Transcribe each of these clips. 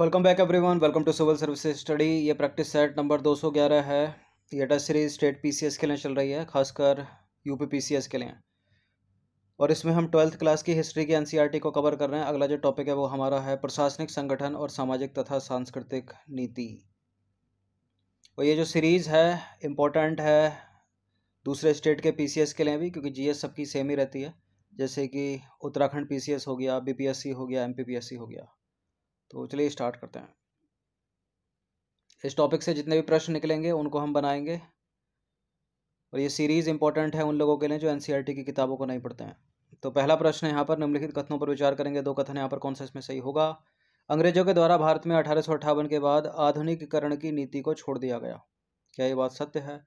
welcome back everyone welcome to civil services study ये practice set number 211 है ये test series state PCS के लिए चल रही है खासकर यूपी पीसीएस के लिए और इसमें हम ट्वेल्थ क्लास की हिस्ट्री की एनसीईआरटी e को कवर कर रहे हैं अगला जो टॉपिक है वो हमारा है प्रशासनिक संगठन और सामाजिक तथा सांस्कृतिक नीति और ये जो सीरीज़ है इम्पोर्टेंट है दूसरे स्टेट के एस के लिए भी क्योंकि एस सबकी सेम ही रहती है जैसे कि उत्तराखंड एस हो गया सी हो गया सी हो गया तो चलिए स्टार्ट करते हैं इस टॉपिक से जितने भी प्रश्न निकलेंगे उनको हम बनाएंगे और ये सीरीज़ इंपॉर्टेंट है उन लोगों के लिए जो एन e की किताबों को नहीं पढ़ते हैं तो पहला प्रश्न यहाँ पर निम्नलिखित कथनों पर विचार करेंगे दो कथन यहाँ पर कौन सा इसमें सही होगा अंग्रेजों के द्वारा भारत में अठारह के बाद आधुनिकीकरण की नीति को छोड़ दिया गया क्या ये बात सत्य है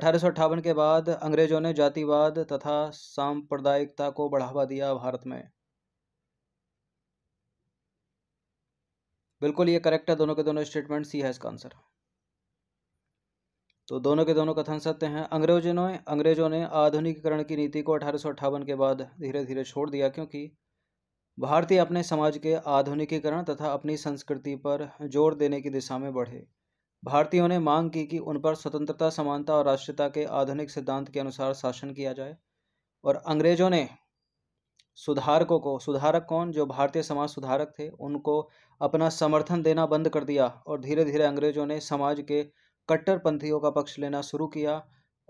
अठारह के बाद अंग्रेजों ने जातिवाद तथा सांप्रदायिकता को बढ़ावा दिया भारत में बिल्कुल ये करेक्ट है दोनों के दोनों स्टेटमेंट सी है इसका आंसर तो दोनों के दोनों कथन सत्य हैं अंग्रेजों ने अंग्रेजों ने आधुनिकीकरण की नीति को अठारह के बाद धीरे धीरे छोड़ दिया क्योंकि भारतीय अपने समाज के आधुनिकीकरण तथा अपनी संस्कृति पर जोर देने की दिशा में बढ़े भारतीयों ने मांग की कि उन पर स्वतंत्रता समानता और राष्ट्रीयता के आधुनिक सिद्धांत के अनुसार शासन किया जाए और अंग्रेजों ने सुधारकों को सुधारक कौन जो भारतीय समाज सुधारक थे उनको अपना समर्थन देना बंद कर दिया और धीरे धीरे अंग्रेजों ने समाज के कट्टरपंथियों का पक्ष लेना शुरू किया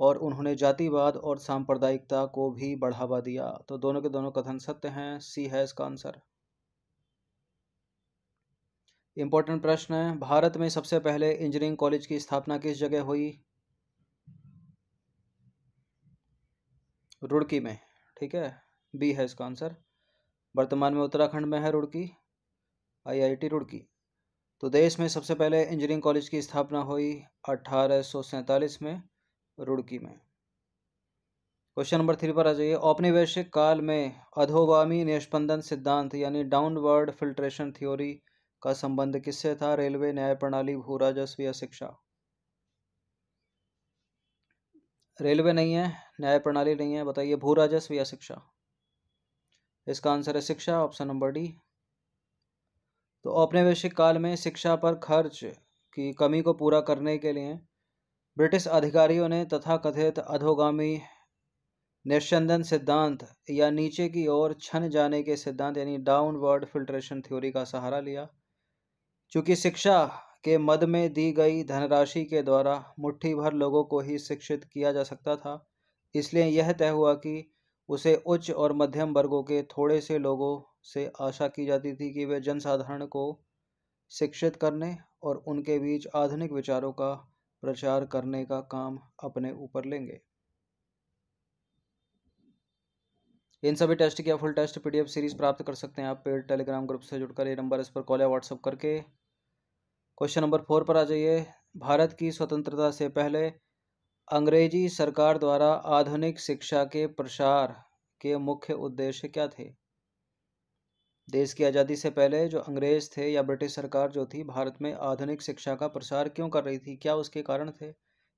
और उन्होंने जातिवाद और सांप्रदायिकता को भी बढ़ावा दिया तो दोनों के दोनों कथन सत्य हैं सी है इसका आंसर इंपॉर्टेंट प्रश्न है भारत में सबसे पहले इंजीनियरिंग कॉलेज की स्थापना किस जगह हुई रुड़की में ठीक है बी है इसका आंसर वर्तमान में उत्तराखंड में है रुड़की आईआईटी रुड़की तो देश में सबसे पहले इंजीनियरिंग कॉलेज की स्थापना हुई अठारह में रुड़की में क्वेश्चन नंबर थ्री पर आ जाइए औपनिवेशिक काल में अधोगामी निष्पंदन सिद्धांत यानी डाउनवर्ड फिल्ट्रेशन थ्योरी का संबंध किससे था रेलवे न्याय प्रणाली भू राजस्व या शिक्षा रेलवे नहीं है न्याय प्रणाली नहीं है बताइए भू राजस्व या शिक्षा इसका आंसर है शिक्षा ऑप्शन नंबर डी तो औपनिवेशिक काल में शिक्षा पर खर्च की कमी को पूरा करने के लिए ब्रिटिश अधिकारियों ने तथाकथित अधोगामी निस्चंदन सिद्धांत या नीचे की ओर छन जाने के सिद्धांत यानी डाउनवर्ड फिल्ट्रेशन थ्योरी का सहारा लिया चूंकि शिक्षा के मद में दी गई धनराशि के द्वारा मुट्ठी भर लोगों को ही शिक्षित किया जा सकता था इसलिए यह तय हुआ कि उसे उच्च और मध्यम वर्गों के थोड़े से लोगों से आशा की जाती थी कि वे जनसाधारण को शिक्षित करने और उनके बीच आधुनिक विचारों का प्रचार करने का काम अपने ऊपर लेंगे इन सभी टेस्ट की फुल टेस्ट पीडीएफ सीरीज प्राप्त कर सकते हैं आप पेड टेलीग्राम ग्रुप से जुड़कर ये नंबर इस पर कॉल या व्हाट्सअप करके क्वेश्चन नंबर फोर पर आ जाइए भारत की स्वतंत्रता से पहले अंग्रेजी सरकार द्वारा आधुनिक शिक्षा के प्रसार के मुख्य उद्देश्य क्या थे देश की आज़ादी से पहले जो अंग्रेज़ थे या ब्रिटिश सरकार जो थी भारत में आधुनिक शिक्षा का प्रसार क्यों कर रही थी क्या उसके कारण थे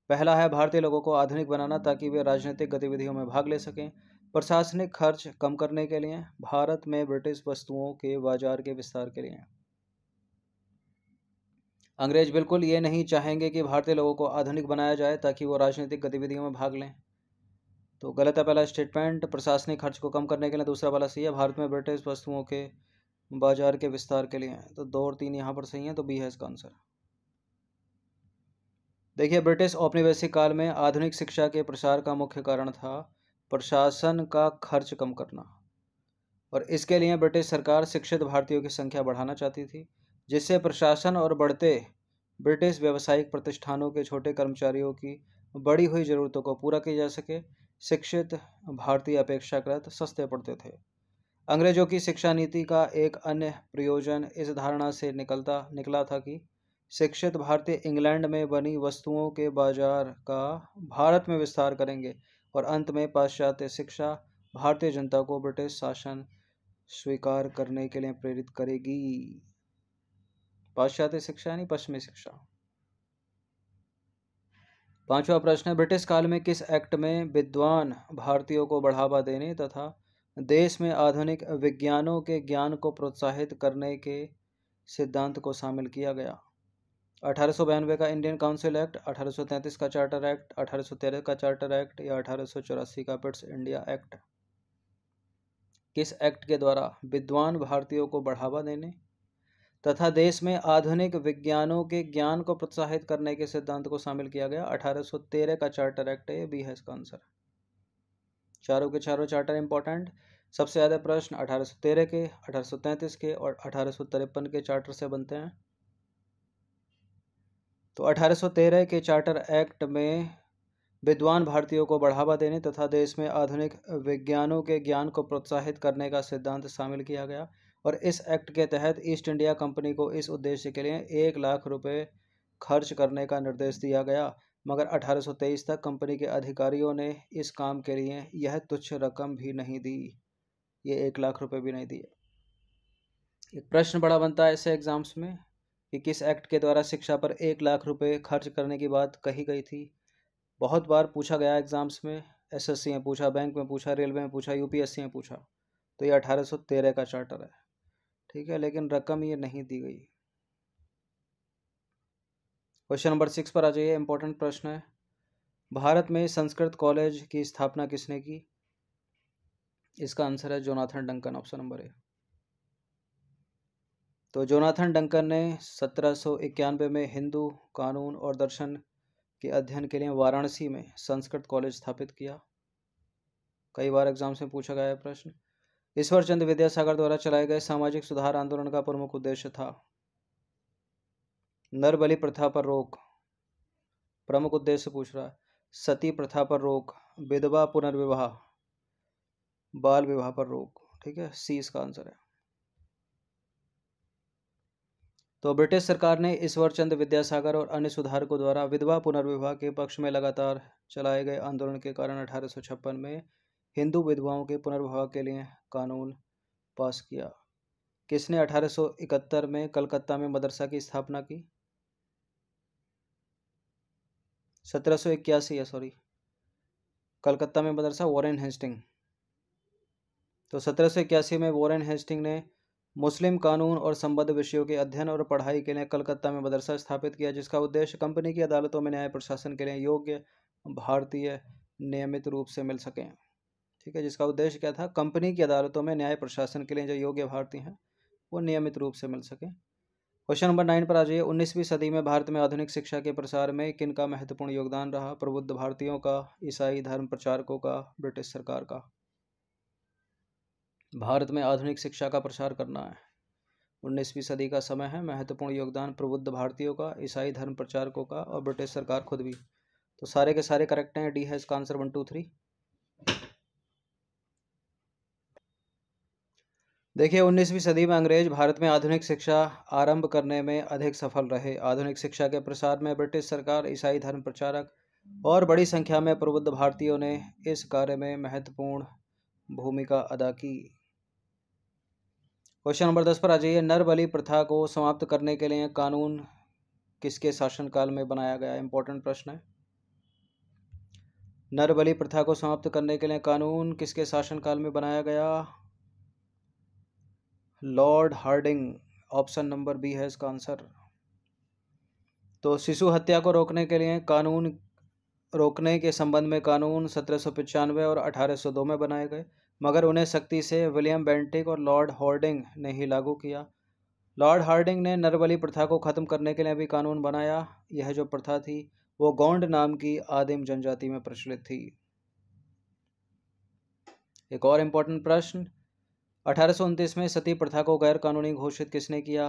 पहला है भारतीय लोगों को आधुनिक बनाना ताकि वे राजनीतिक गतिविधियों में भाग ले सकें प्रशासनिक खर्च कम करने के लिए भारत में ब्रिटिश वस्तुओं के बाजार के विस्तार के लिए अंग्रेज बिल्कुल ये नहीं चाहेंगे कि भारतीय लोगों को आधुनिक बनाया जाए ताकि वो राजनीतिक गतिविधियों में भाग लें तो गलत है पहला स्टेटमेंट प्रशासनिक खर्च को कम करने के लिए दूसरा वाला सही है भारत में ब्रिटिश वस्तुओं के बाजार के विस्तार के लिए तो दो और तीन यहाँ पर सही है तो बी है इसका आंसर देखिए ब्रिटिश औपनिवेशिक काल में आधुनिक शिक्षा के प्रसार का मुख्य कारण था प्रशासन का खर्च कम करना और इसके लिए ब्रिटिश सरकार शिक्षित भारतीयों की संख्या बढ़ाना चाहती थी जिससे प्रशासन और बढ़ते ब्रिटिश व्यावसायिक प्रतिष्ठानों के छोटे कर्मचारियों की बढ़ी हुई ज़रूरतों को पूरा किया जा सके शिक्षित भारतीय अपेक्षाकृत सस्ते पड़ते थे अंग्रेजों की शिक्षा नीति का एक अन्य प्रयोजन इस धारणा से निकलता निकला था कि शिक्षित भारतीय इंग्लैंड में बनी वस्तुओं के बाजार का भारत में विस्तार करेंगे और अंत में पाश्चात्य शिक्षा भारतीय जनता को ब्रिटिश शासन स्वीकार करने के लिए प्रेरित करेगी पाश्चात्य शिक्षा यानी पश्चिमी शिक्षा पांचवा प्रश्न है ब्रिटिश काल में किस एक्ट में विद्वान भारतीयों को बढ़ावा देने तथा देश में आधुनिक विज्ञानों के ज्ञान को प्रोत्साहित करने के सिद्धांत को शामिल किया गया अठारह का इंडियन काउंसिल एक्ट 1833 का चार्टर एक्ट 1813 का चार्टर एक्ट या अठारह का पिट्स इंडिया एक्ट किस एक्ट के द्वारा विद्वान भारतीयों को बढ़ावा देने तथा देश में आधुनिक विज्ञानों के ज्ञान को प्रोत्साहित करने के सिद्धांत को शामिल किया गया 1813 का चार्टर एक्ट है बी है इसका आंसर चारों के चारों चार्टर इंपॉर्टेंट सबसे ज़्यादा प्रश्न 1813 के 1833 के और अठारह के चार्टर से बनते हैं तो 1813 के चार्टर एक्ट में विद्वान भारतीयों को बढ़ावा देने तथा देश में आधुनिक विज्ञानों के ज्ञान को प्रोत्साहित करने का सिद्धांत शामिल किया गया और इस एक्ट के तहत ईस्ट इंडिया कंपनी को इस उद्देश्य के लिए एक लाख रुपये खर्च करने का निर्देश दिया गया मगर 1823 तक कंपनी के अधिकारियों ने इस काम के लिए यह तुच्छ रकम भी नहीं दी ये एक लाख रुपए भी नहीं दिए एक प्रश्न बड़ा बनता है ऐसे एग्ज़ाम्स में कि किस एक्ट के द्वारा शिक्षा पर एक लाख रुपए खर्च करने की बात कही गई थी बहुत बार पूछा गया एग्ज़ाम्स में एसएससी में पूछा बैंक में पूछा रेलवे में पूछा यूपीएससी में पूछा तो ये अठारह का चार्टर है ठीक है लेकिन रकम ये नहीं दी गई क्वेश्चन नंबर सिक्स पर आ जाइए इंपॉर्टेंट प्रश्न है भारत में संस्कृत कॉलेज की स्थापना किसने की इसका आंसर है Jonathan Duncan option number A तो जोनाथन डंकन ने सत्रह में हिंदू कानून और दर्शन के अध्ययन के लिए वाराणसी में संस्कृत कॉलेज स्थापित किया कई बार एग्जाम से पूछा गया है प्रश्न ईश्वर चंद विद्यासागर द्वारा चलाए गए सामाजिक सुधार आंदोलन का प्रमुख उद्देश्य था नरबलि प्रथा पर रोक प्रमुख उद्देश्य पूछ रहा है सती प्रथा पर रोक विधवा पुनर्विवाह बाल विवाह पर रोक ठीक है सी इसका आंसर है तो ब्रिटिश सरकार ने ईश्वर चंद विद्यासागर और अन्य सुधारकों द्वारा विधवा पुनर्विवाह के पक्ष में लगातार चलाए गए आंदोलन के कारण अठारह में हिंदू विधवाओं के पुनर्विवाह के लिए कानून पास किया किसने 1871 में कलकत्ता में मदरसा की स्थापना की सत्रह सो इक्यासी सॉरी कलकत्ता में मदरसा वॉरेन हेस्टिंग तो सत्रह सो इक्यासी में वॉरेन हेस्टिंग ने मुस्लिम कानून और संबद्ध विषयों के अध्ययन और पढ़ाई के लिए कलकत्ता में मदरसा स्थापित किया जिसका उद्देश्य कंपनी की अदालतों में न्याय प्रशासन के लिए योग्य भारतीय नियमित रूप से मिल सकें ठीक है जिसका उद्देश्य क्या था कंपनी की अदालतों में न्याय प्रशासन के लिए जो योग्य भारतीय हैं वो नियमित रूप से मिल सके क्वेश्चन नंबर नाइन पर आ जाइए उन्नीसवीं सदी में भारत में आधुनिक शिक्षा के प्रसार में किन का महत्वपूर्ण योगदान रहा प्रबुद्ध भारतीयों का ईसाई धर्म प्रचारकों का ब्रिटिश सरकार का भारत में आधुनिक शिक्षा का प्रसार करना है उन्नीसवीं सदी का समय है महत्वपूर्ण योगदान प्रबुद्ध भारतीयों का ईसाई धर्म प्रचारकों का और ब्रिटिश सरकार खुद भी तो सारे के सारे करेक्ट हैं डी है इसका आंसर वन टू थ्री देखिए उन्नीसवीं सदी में अंग्रेज भारत में आधुनिक शिक्षा आरंभ करने में अधिक सफल रहे आधुनिक शिक्षा के प्रसार में ब्रिटिश सरकार ईसाई धर्म प्रचारक और बड़ी संख्या में प्रबुद्ध भारतीयों ने इस कार्य में महत्वपूर्ण भूमिका अदा की क्वेश्चन नंबर दस पर आ जाइए नरबली प्रथा को समाप्त करने के लिए कानून किसके शासनकाल में बनाया गया इंपॉर्टेंट प्रश्न है नरबली प्रथा को समाप्त करने के लिए कानून किसके शासनकाल में बनाया गया Lord Hardinge option number B है इसका आंसर तो शिशु हत्या को रोकने के लिए कानून रोकने के संबंध में कानून सत्रह और 1802 में बनाए गए मगर उन्हें सख्ती से विलियम बेंटिक और लॉर्ड हार्डिंग ने ही लागू किया लॉर्ड हार्डिंग ने नरबली प्रथा को ख़त्म करने के लिए भी कानून बनाया यह जो प्रथा थी वो गौंड नाम की आदिम जनजाति में प्रचलित थी एक और इम्पोर्टेंट प्रश्न अठारह में सती प्रथा को गैर कानूनी घोषित किसने किया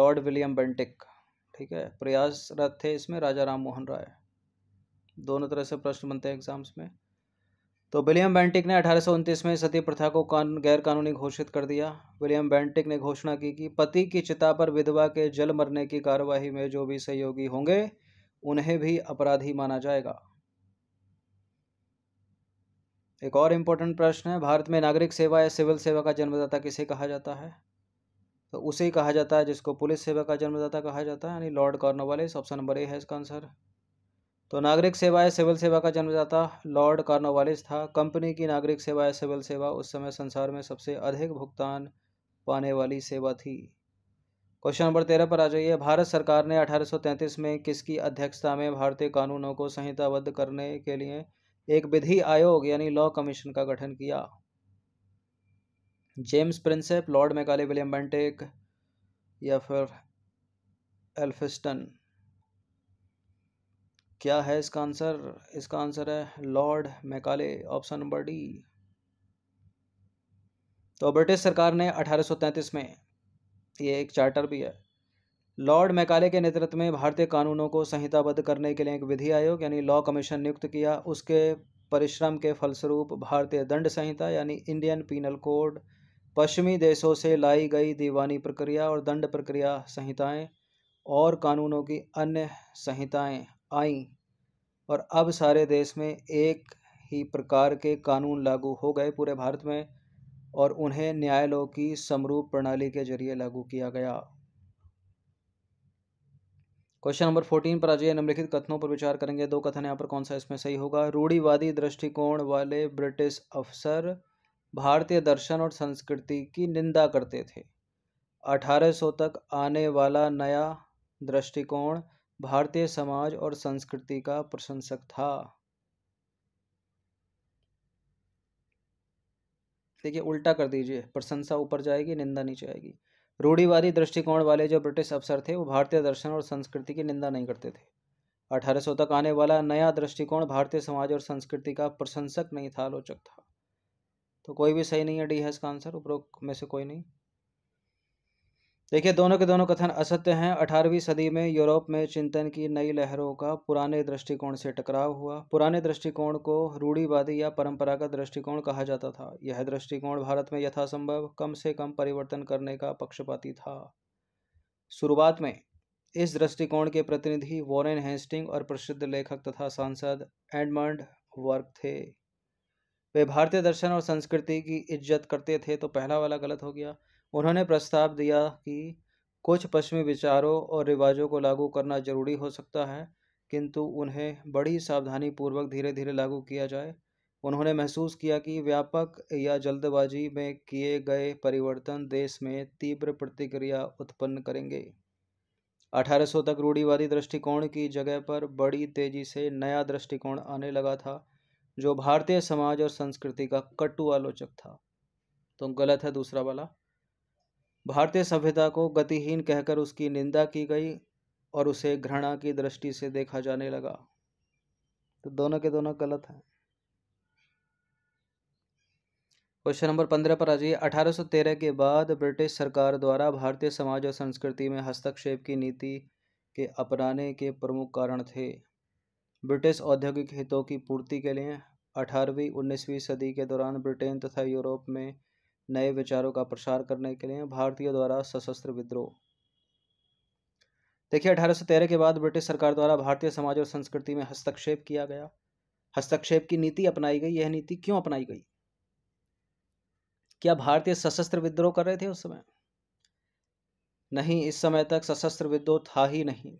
लॉर्ड विलियम बेंटिक ठीक है प्रयासरत थे इसमें राजा राम मोहन राय दोनों तरह से प्रश्न बनते हैं एग्जाम्स में तो विलियम बेंटिक ने अठारह में सती प्रथा को कान गैर कानूनी घोषित कर दिया विलियम बेंटिक ने घोषणा की कि पति की चिता पर विधवा के जल मरने की कार्यवाही में जो भी सहयोगी होंगे उन्हें भी अपराधी माना जाएगा एक और इम्पोर्टेंट प्रश्न है भारत में नागरिक सेवा या सिविल सेवा का जन्मदाता किसे कहा जाता है तो उसे ही कहा जाता है जिसको पुलिस सेवा का जन्मदाता कहा जाता है यानी Lord Cornwallis option number A है इसका आंसर तो नागरिक सेवा या सिविल सेवा का जन्मदाता लॉर्ड कार्नोवालिस था कंपनी की नागरिक सेवा या सिविल सेवा उस समय संसार में सबसे अधिक भुगतान पाने वाली सेवा थी क्वेश्चन नंबर तेरह पर आ जाइए भारत सरकार ने अठारह में किसकी अध्यक्षता में भारतीय कानूनों को संहिताबद्ध करने के लिए एक विधि आयोग यानी लॉ कमीशन का गठन किया James Prinsep lord Macaulay William Bentinck या फिर एल्फिस्टन क्या है इसका आंसर इसका आंसर है lord Macaulay option number D तो ब्रिटिश सरकार ने 1833 में ये एक चार्टर भी है लॉर्ड मैकाले के नेतृत्व में भारतीय कानूनों को संहिताबद्ध करने के लिए एक विधि आयोग यानी लॉ कमीशन नियुक्त किया उसके परिश्रम के फलस्वरूप भारतीय दंड संहिता यानी इंडियन पीनल कोड पश्चिमी देशों से लाई गई दीवानी प्रक्रिया और दंड प्रक्रिया संहिताएं और कानूनों की अन्य संहिताएं आईं और अब सारे देश में एक ही प्रकार के कानून लागू हो गए पूरे भारत में और उन्हें न्यायालयों की समरूप प्रणाली के जरिए लागू किया गया क्वेश्चन नंबर फोर्टीन पर आ जाइए निम्नलिखित कथनों पर विचार करेंगे दो कथन यहाँ पर कौन सा इसमें सही होगा रूढ़ीवादी दृष्टिकोण वाले ब्रिटिश अफसर भारतीय दर्शन और संस्कृति की निंदा करते थे 1800 तक आने वाला नया दृष्टिकोण भारतीय समाज और संस्कृति का प्रशंसक था देखिए उल्टा कर दीजिए प्रशंसा ऊपर जाएगी निंदा नीचे आएगी रूढ़ीवादी दृष्टिकोण वाले जो ब्रिटिश अफसर थे वो भारतीय दर्शन और संस्कृति की निंदा नहीं करते थे अठारह तक आने वाला नया दृष्टिकोण भारतीय समाज और संस्कृति का प्रशंसक नहीं था आलोचक था तो कोई भी सही नहीं है डी हैज़ का आंसर उपरोक्त में से कोई नहीं देखिए दोनों के दोनों कथन असत्य हैं अठारहवीं सदी में यूरोप में चिंतन की नई लहरों का पुराने दृष्टिकोण से टकराव हुआ पुराने दृष्टिकोण को रूढ़ीवादी या परंपरागत दृष्टिकोण कहा जाता था यह दृष्टिकोण भारत में यथासंभव कम से कम परिवर्तन करने का पक्षपाती था शुरुआत में इस दृष्टिकोण के प्रतिनिधि वॉरेन हेस्टिंग और प्रसिद्ध लेखक तथा सांसद एडमंड वर्क थे वे भारतीय दर्शन और संस्कृति की इज्जत करते थे तो पहला वाला गलत हो गया उन्होंने प्रस्ताव दिया कि कुछ पश्चिमी विचारों और रिवाजों को लागू करना जरूरी हो सकता है किंतु उन्हें बड़ी सावधानी पूर्वक धीरे धीरे लागू किया जाए उन्होंने महसूस किया कि व्यापक या जल्दबाजी में किए गए परिवर्तन देश में तीव्र प्रतिक्रिया उत्पन्न करेंगे 1800 तक रूढ़ीवादी दृष्टिकोण की जगह पर बड़ी तेजी से नया दृष्टिकोण आने लगा था जो भारतीय समाज और संस्कृति का कटु आलोचक था तो गलत है दूसरा वाला भारतीय सभ्यता को गतिहीन कहकर उसकी निंदा की गई और उसे घृणा की दृष्टि से देखा जाने लगा तो दोनों के दोनों गलत हैं क्वेश्चन नंबर पंद्रह पर आ जाइए तेरह के बाद ब्रिटिश सरकार द्वारा भारतीय समाज और संस्कृति में हस्तक्षेप की नीति के अपनाने के प्रमुख कारण थे ब्रिटिश औद्योगिक हितों की पूर्ति के लिए अठारहवीं उन्नीसवीं सदी के दौरान ब्रिटेन तथा यूरोप में नए विचारों का प्रसार करने के लिए भारतीयों द्वारा सशस्त्र विद्रोह देखिए अठारह के बाद ब्रिटिश सरकार द्वारा भारतीय समाज और संस्कृति में हस्तक्षेप किया गया हस्तक्षेप की नीति अपनाई गई यह नीति क्यों अपनाई गई क्या भारतीय सशस्त्र विद्रोह कर रहे थे उस समय नहीं इस समय तक सशस्त्र विद्रोह था ही नहीं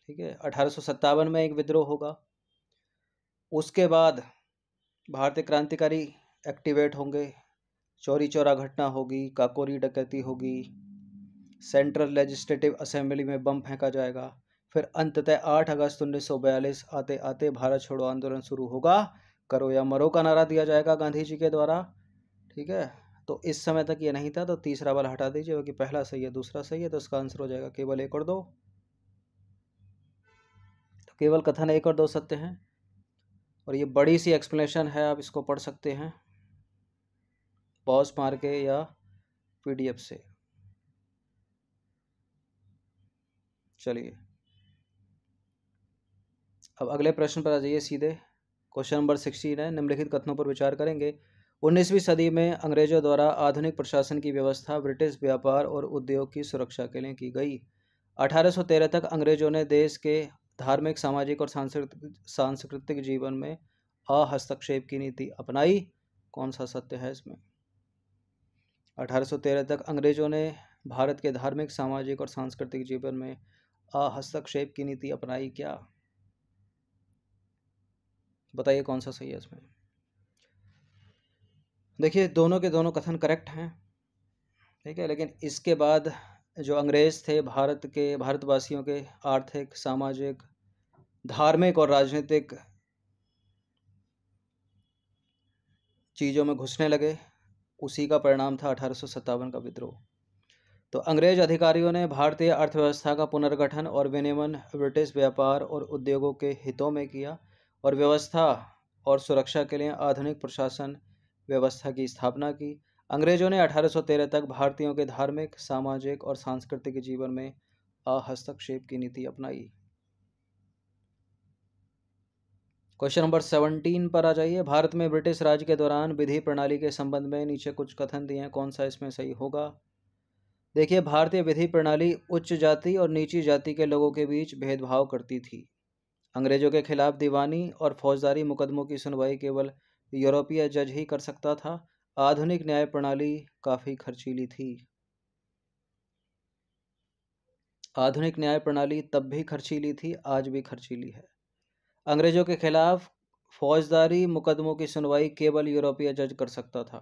ठीक है अठारह में एक विद्रोह होगा उसके बाद भारतीय क्रांतिकारी एक्टिवेट होंगे चोरी चोरा घटना होगी काकोरी डकैती होगी सेंट्रल लेजिस्लेटिव असेंबली में बम फेंका जाएगा फिर अंततः 8 अगस्त उन्नीस आते आते भारत छोड़ो आंदोलन शुरू होगा करो या मरो का नारा दिया जाएगा गांधी जी के द्वारा ठीक है तो इस समय तक ये नहीं था तो तीसरा वाला हटा दीजिए क्योंकि पहला सही है दूसरा सही है तो इसका आंसर हो जाएगा केवल एक और दो तो केवल कथन एक और दो सत्य हैं और ये बड़ी सी एक्सप्लेनेशन है आप इसको पढ़ सकते हैं पॉज मार के या पीडीएफ से चलिए अब अगले प्रश्न पर आ जाइए सीधे क्वेश्चन नंबर सिक्सटीन है निम्नलिखित कथनों पर विचार करेंगे उन्नीसवीं सदी में अंग्रेजों द्वारा आधुनिक प्रशासन की व्यवस्था ब्रिटिश व्यापार और उद्योग की सुरक्षा के लिए की गई 1813 तक अंग्रेजों ने देश के धार्मिक सामाजिक और सांस्कृतिक सांस्कृतिक जीवन में अहस्तक्षेप की नीति अपनाई कौन सा सत्य है इसमें 1813 तक अंग्रेज़ों ने भारत के धार्मिक सामाजिक और सांस्कृतिक जीवन में हस्तक्षेप की नीति अपनाई क्या बताइए कौन सा सही है इसमें देखिए दोनों के दोनों कथन करेक्ट हैं ठीक है लेकिन इसके बाद जो अंग्रेज़ थे भारत के भारतवासियों के आर्थिक सामाजिक धार्मिक और राजनीतिक चीज़ों में घुसने लगे उसी का परिणाम था अठारह का विद्रोह तो अंग्रेज अधिकारियों ने भारतीय अर्थव्यवस्था का पुनर्गठन और विनियमन ब्रिटिश व्यापार और उद्योगों के हितों में किया और व्यवस्था और सुरक्षा के लिए आधुनिक प्रशासन व्यवस्था की स्थापना की अंग्रेजों ने 1813 तक भारतीयों के धार्मिक सामाजिक और सांस्कृतिक जीवन में हस्तक्षेप की नीति अपनाई क्वेश्चन नंबर सेवनटीन पर आ जाइए भारत में ब्रिटिश राज के दौरान विधि प्रणाली के संबंध में नीचे कुछ कथन दिए हैं कौन सा इसमें सही होगा देखिए भारतीय विधि प्रणाली उच्च जाति और नीची जाति के लोगों के बीच भेदभाव करती थी अंग्रेजों के खिलाफ दीवानी और फौजदारी मुकदमों की सुनवाई केवल यूरोपीय जज ही कर सकता था आधुनिक न्याय प्रणाली काफ़ी खर्चीली थी आधुनिक न्याय प्रणाली तब भी खर्चीली थी आज भी खर्चीली है अंग्रेज़ों के खिलाफ फौजदारी मुकदमों की सुनवाई केवल यूरोपीय जज कर सकता था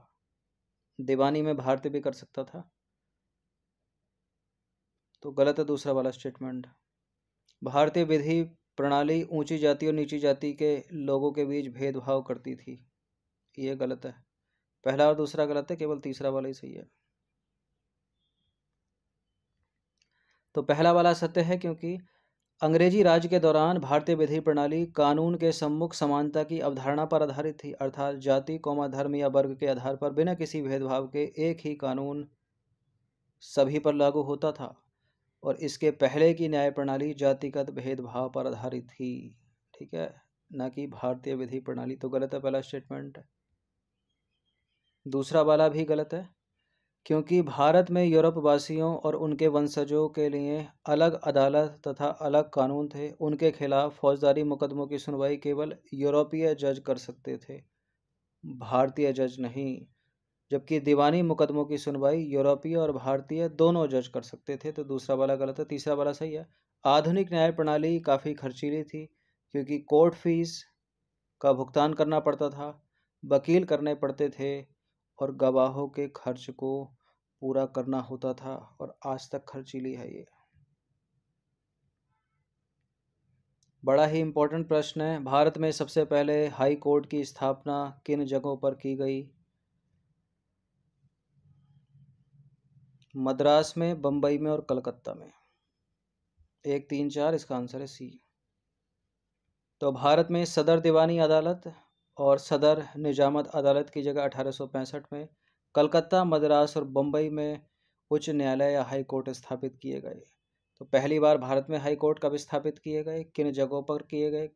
दीवानी में भारतीय भी कर सकता था तो गलत है दूसरा वाला स्टेटमेंट भारतीय विधि प्रणाली ऊंची जाति और नीची जाति के लोगों के बीच भेदभाव करती थी ये गलत है पहला और दूसरा गलत है केवल तीसरा वाला ही सही है तो पहला वाला सत्य है क्योंकि अंग्रेजी राज के दौरान भारतीय विधि प्रणाली कानून के सम्मुख समानता की अवधारणा पर आधारित थी अर्थात जाति कौमा धर्म या वर्ग के आधार पर बिना किसी भेदभाव के एक ही कानून सभी पर लागू होता था और इसके पहले की न्याय प्रणाली जातिगत भेदभाव पर आधारित थी ठीक है ना कि भारतीय विधि प्रणाली तो गलत है पहला स्टेटमेंट दूसरा वाला भी गलत है क्योंकि भारत में यूरोप वासियों और उनके वंशजों के लिए अलग अदालत तथा अलग कानून थे उनके खिलाफ फौजदारी मुकदमों की सुनवाई केवल यूरोपीय जज कर सकते थे भारतीय जज नहीं जबकि दीवानी मुकदमों की सुनवाई यूरोपीय और भारतीय दोनों जज कर सकते थे तो दूसरा वाला गलत है तीसरा वाला सही है आधुनिक न्याय प्रणाली काफ़ी खर्चीली थी क्योंकि कोर्ट फीस का भुगतान करना पड़ता था वकील करने पड़ते थे और गवाहों के खर्च को पूरा करना होता था और आज तक खर्चीली है ये बड़ा ही इम्पोर्टेंट प्रश्न है भारत में सबसे पहले हाई कोर्ट की स्थापना किन जगहों पर की गई मद्रास में बंबई में और कलकत्ता में एक तीन चार इसका आंसर है सी तो भारत में सदर दीवानी अदालत और सदर निजामत अदालत की जगह अठारह में कलकत्ता मद्रास और बम्बई में उच्च न्यायालय या हाई कोर्ट स्थापित किए गए तो पहली बार भारत में हाई कोर्ट कब स्थापित किए गए किन जगहों पर किए गए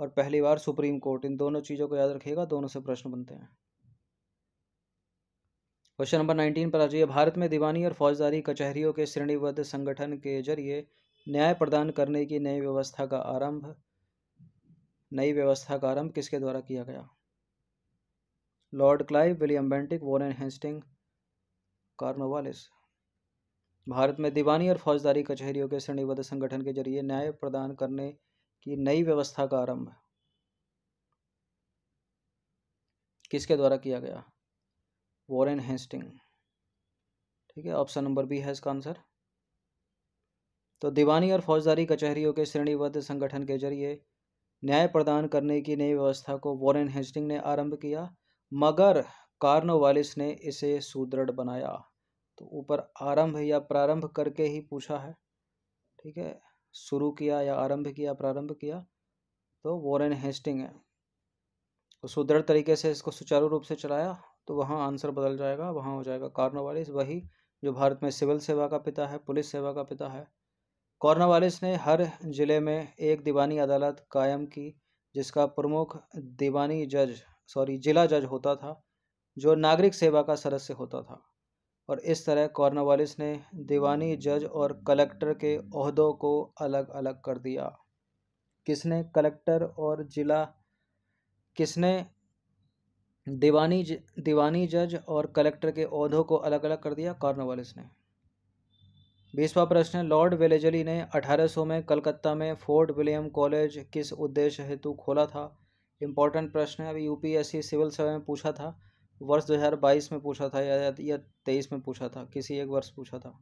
और पहली बार सुप्रीम कोर्ट इन दोनों चीज़ों को याद रखिएगा दोनों से प्रश्न बनते हैं क्वेश्चन नंबर नाइनटीन पर आ जाइए भारत में दीवानी और फौजदारी कचहरियों के श्रेणीबद्ध संगठन के जरिए न्याय प्रदान करने की नई व्यवस्था का आरंभ नई व्यवस्था का आरंभ किसके द्वारा किया गया lord Clive William Bentinck Warren Hastings Cornwallis Bharat में दीवानी और फौजदारी कचहरियों के श्रेणीबद्ध संगठन के जरिए न्याय प्रदान करने की नई व्यवस्था का आरंभ किसके द्वारा किया गया वॉरेन हेस्टिंग ठीक है ऑप्शन नंबर बी है इसका आंसर तो दीवानी और फौजदारी कचहरियों के श्रेणीबद्ध संगठन के जरिए न्याय प्रदान करने की नई व्यवस्था को वॉरेन हेस्टिंग ने आरंभ किया मगर कार्नोवालिस ने इसे सुदृढ़ बनाया तो ऊपर आरंभ या प्रारंभ करके ही पूछा है ठीक है शुरू किया या आरंभ किया प्रारंभ किया तो वॉरेन हेस्टिंग है तो सुदृढ़ तरीके से इसको सुचारू रूप से चलाया तो वहाँ आंसर बदल जाएगा वहाँ हो जाएगा कार्नोवालिस वही जो भारत में सिविल सेवा का पिता है पुलिस सेवा का पिता है कॉर्नावालिस ने हर ज़िले में एक दीवानी अदालत कायम की जिसका प्रमुख दीवानी जज सॉरी जिला जज होता था जो नागरिक सेवा का सदस्य होता था और इस तरह कॉर्नवालिस ने दीवानी जज और कलेक्टर के अहदों को अलग अलग कर दिया किसने कलेक्टर और जिला किसने दीवानी दीवानी जज और कलेक्टर के अहदों को अलग अलग कर दिया कॉर्नवालिस ने बीसवा प्रश्न लॉर्ड वेलेजली ने 1800 में कलकत्ता में फोर्ट विलियम कॉलेज किस उद्देश्य हेतु खोला था इम्पोर्टेंट प्रश्न है अभी यूपीएससी सिविल सेवा में पूछा था वर्ष 2022 में पूछा था या या तेईस में पूछा था किसी एक वर्ष पूछा था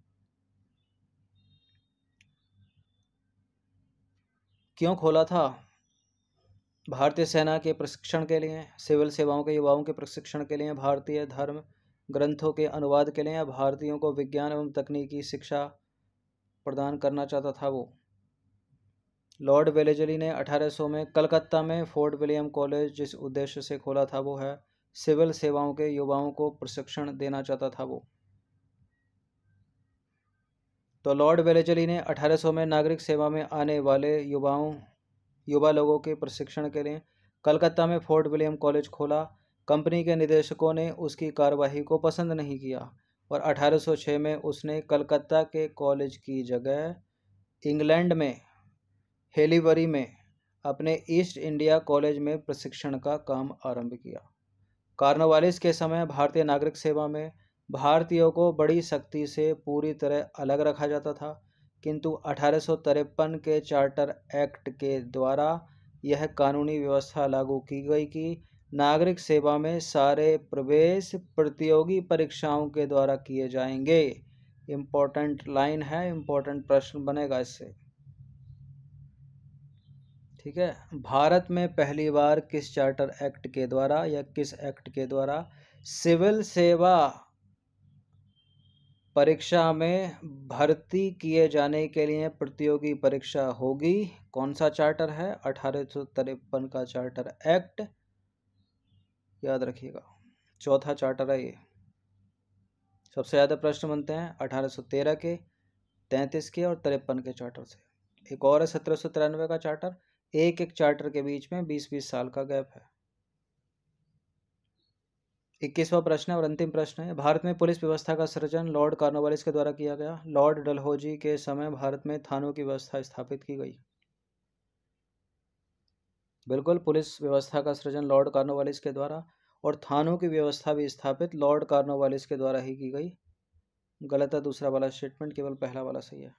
क्यों खोला था भारतीय सेना के प्रशिक्षण के लिए सिविल सेवाओं के युवाओं के प्रशिक्षण के लिए भारतीय धर्म ग्रंथों के अनुवाद के लिए या भारतीयों को विज्ञान एवं तकनीकी शिक्षा प्रदान करना चाहता था वो लॉर्ड वेलेजली ने 1800 में कलकत्ता में फोर्ट विलियम कॉलेज जिस उद्देश्य से खोला था वो है सिविल सेवाओं के युवाओं को प्रशिक्षण देना चाहता था वो तो लॉर्ड वेलेजली ने 1800 में नागरिक सेवा में आने वाले युवाओं युवा लोगों के प्रशिक्षण के लिए कलकत्ता में फोर्ट विलियम कॉलेज खोला कंपनी के निदेशकों ने उसकी कार्यवाही को पसंद नहीं किया और 1806 में उसने कलकत्ता के कॉलेज की जगह इंग्लैंड में हेलीवरी में अपने ईस्ट इंडिया कॉलेज में प्रशिक्षण का काम आरंभ किया कार्नवालिस के समय भारतीय नागरिक सेवा में भारतीयों को बड़ी सख्ती से पूरी तरह अलग रखा जाता था किंतु अठारह के चार्टर एक्ट के द्वारा यह कानूनी व्यवस्था लागू की गई कि नागरिक सेवा में सारे प्रवेश प्रतियोगी परीक्षाओं के द्वारा किए जाएंगे इम्पोर्टेंट लाइन है इम्पोर्टेंट प्रश्न बनेगा इससे ठीक है भारत में पहली बार किस चार्टर एक्ट के द्वारा या किस एक्ट के द्वारा सिविल सेवा परीक्षा में भर्ती किए जाने के लिए प्रतियोगी परीक्षा होगी कौन सा चार्टर है अठारह का चार्टर एक्ट याद रखिएगा चौथा चार्टर है ये सबसे ज़्यादा प्रश्न बनते हैं 1813 के 33 के और तिरपन के चार्टर से एक और है सत्रह का चार्टर एक एक चार्टर के बीच में बीस बीस साल का गैप है इक्कीसवा प्रश्न है और अंतिम प्रश्न है भारत में पुलिस व्यवस्था का सृजन लॉर्ड कार्नोवालिस के द्वारा किया गया लॉर्ड डलहौजी के समय भारत में थानों की व्यवस्था स्थापित की गई बिल्कुल पुलिस व्यवस्था का सृजन लॉर्ड कार्नोवालिस के द्वारा और थानों की व्यवस्था भी स्थापित लॉर्ड कार्नोवालिस के द्वारा ही की गई गलत है दूसरा वाला स्टेटमेंट केवल पहला वाला सही है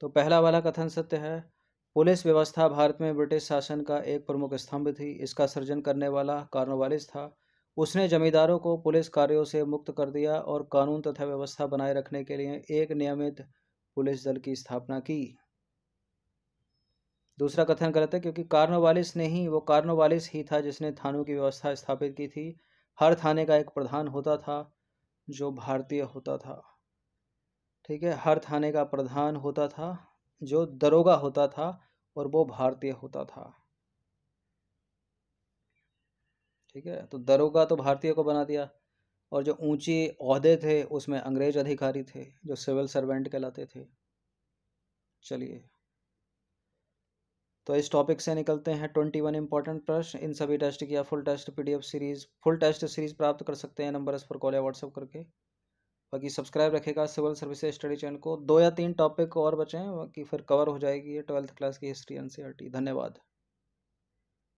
तो पहला वाला कथन सत्य है पुलिस व्यवस्था भारत में ब्रिटिश शासन का एक प्रमुख स्तंभ थी इसका सृजन करने वाला कार्नोवालिस था उसने जमींदारों को पुलिस कार्यों से मुक्त कर दिया और कानून तथा व्यवस्था बनाए रखने के लिए एक नियमित पुलिस दल की स्थापना की दूसरा कथन गलत है क्योंकि कार्नोवालिस ने ही वो कार्नोवालिस ही था जिसने थानों की व्यवस्था स्थापित की थी हर थाने का एक प्रधान होता था जो भारतीय होता था ठीक है हर थाने का प्रधान होता था जो दरोगा होता था और वो भारतीय होता था ठीक है तो दरोगा तो भारतीय को बना दिया और जो ऊंचे अहदे थे उसमें अंग्रेज अधिकारी थे जो सिविल सर्वेंट कहलाते थे चलिए तो इस टॉपिक से निकलते हैं ट्वेंटी वन इंपॉर्टेंट प्रश्न इन सभी टेस्ट किया full test PDF series full test series प्राप्त कर सकते हैं नंबर इस पर कॉल या व्हाट्सअप करके बाकी सब्सक्राइब रखेगा सिविल सर्विस स्टडी चैनल को दो या तीन टॉपिक और बचे हैं बाकी फिर कवर हो जाएगी ये ट्वेल्थ क्लास की हिस्ट्री एन e धन्यवाद